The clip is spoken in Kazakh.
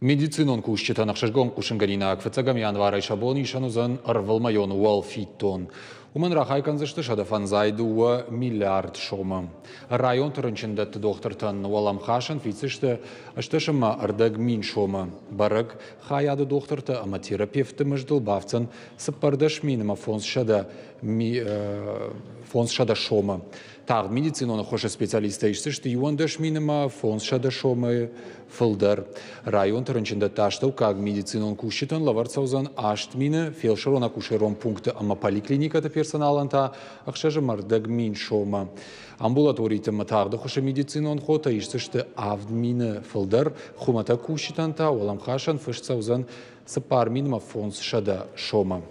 Медицинон кушчитанах шашгон кушангарина акфацагам январа и шабон и шанузан арвалмайон уалфитон. Умын рахай канзышты шадафан зайдуы миллиард шомы. Район тұрынчындатты доқтыртын олам хашын фицішті ұштышыма ұрдық мин шомы. Барық хаяды доқтырты аматерапевті терапевті мұждыл бавцын сыппардыш фонс фонсшада шомы. Тағы медицинаны хошы специалисты ішсішті юандыш миніма фонсшада шомы фылдар. Район тұрынчында таштыл, как медицинон күшітін лавар саузан ашт мини фелшерон акушерон пункты ама поликлиниката ақша ақшажымар дагмин шома. Амбулаториты матағды құшы медицинон хота ешсішті авдмины фылдар хумата олам қашан фышца узан сыпармин мафонс шада шома.